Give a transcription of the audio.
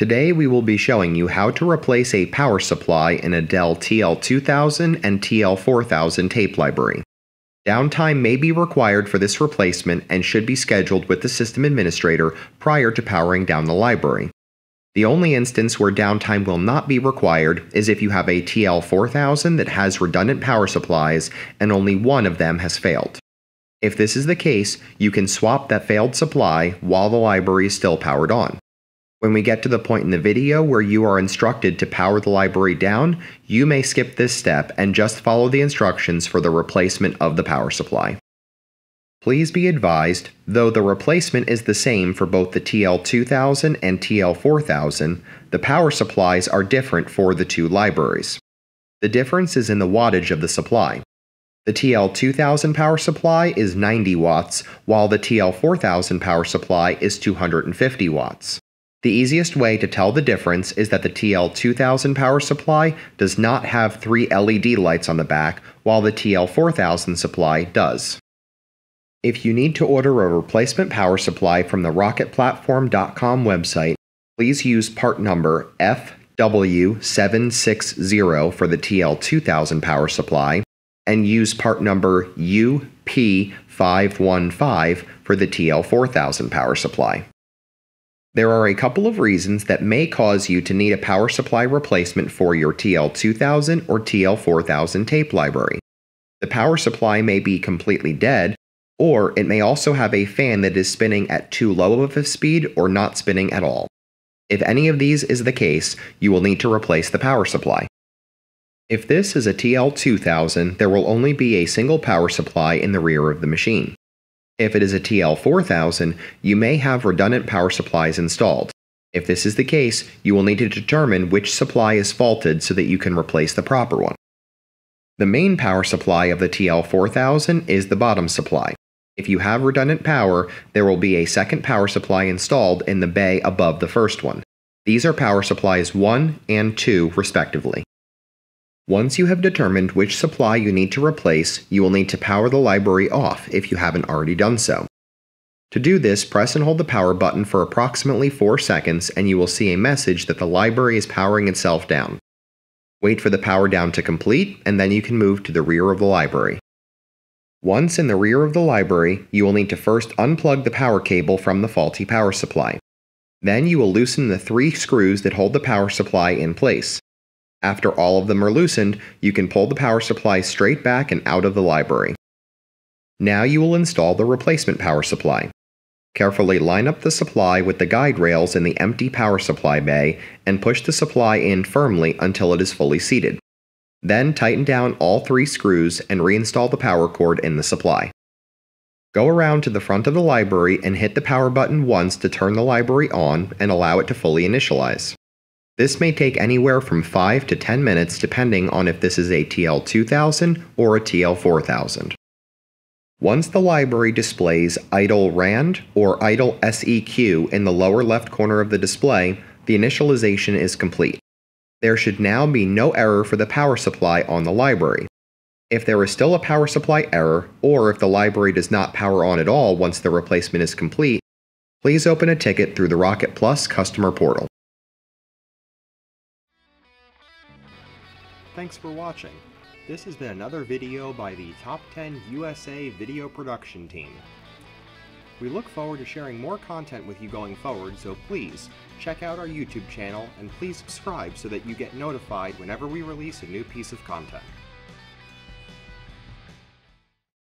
Today we will be showing you how to replace a power supply in a Dell TL2000 and TL4000 tape library. Downtime may be required for this replacement and should be scheduled with the system administrator prior to powering down the library. The only instance where downtime will not be required is if you have a TL4000 that has redundant power supplies and only one of them has failed. If this is the case, you can swap that failed supply while the library is still powered on. When we get to the point in the video where you are instructed to power the library down, you may skip this step and just follow the instructions for the replacement of the power supply. Please be advised, though the replacement is the same for both the TL2000 and TL4000, the power supplies are different for the two libraries. The difference is in the wattage of the supply. The TL2000 power supply is 90 watts, while the TL4000 power supply is 250 watts. The easiest way to tell the difference is that the TL2000 power supply does not have three LED lights on the back, while the TL4000 supply does. If you need to order a replacement power supply from the rocketplatform.com website, please use part number FW760 for the TL2000 power supply and use part number UP515 for the TL4000 power supply. There are a couple of reasons that may cause you to need a power supply replacement for your TL2000 or TL4000 tape library. The power supply may be completely dead, or it may also have a fan that is spinning at too low of a speed or not spinning at all. If any of these is the case, you will need to replace the power supply. If this is a TL2000, there will only be a single power supply in the rear of the machine. If it is a TL4000, you may have redundant power supplies installed. If this is the case, you will need to determine which supply is faulted so that you can replace the proper one. The main power supply of the TL4000 is the bottom supply. If you have redundant power, there will be a second power supply installed in the bay above the first one. These are power supplies 1 and 2, respectively. Once you have determined which supply you need to replace, you will need to power the library off if you haven't already done so. To do this, press and hold the power button for approximately 4 seconds and you will see a message that the library is powering itself down. Wait for the power down to complete, and then you can move to the rear of the library. Once in the rear of the library, you will need to first unplug the power cable from the faulty power supply. Then you will loosen the three screws that hold the power supply in place. After all of them are loosened, you can pull the power supply straight back and out of the library. Now you will install the replacement power supply. Carefully line up the supply with the guide rails in the empty power supply bay and push the supply in firmly until it is fully seated. Then tighten down all three screws and reinstall the power cord in the supply. Go around to the front of the library and hit the power button once to turn the library on and allow it to fully initialize. This may take anywhere from 5 to 10 minutes depending on if this is a TL2000 or a TL4000. Once the library displays idle RAND or idle SEQ in the lower left corner of the display, the initialization is complete. There should now be no error for the power supply on the library. If there is still a power supply error, or if the library does not power on at all once the replacement is complete, please open a ticket through the Rocket Plus customer portal. Thanks for watching. This has been another video by the Top 10 USA Video Production Team. We look forward to sharing more content with you going forward, so please check out our YouTube channel and please subscribe so that you get notified whenever we release a new piece of content.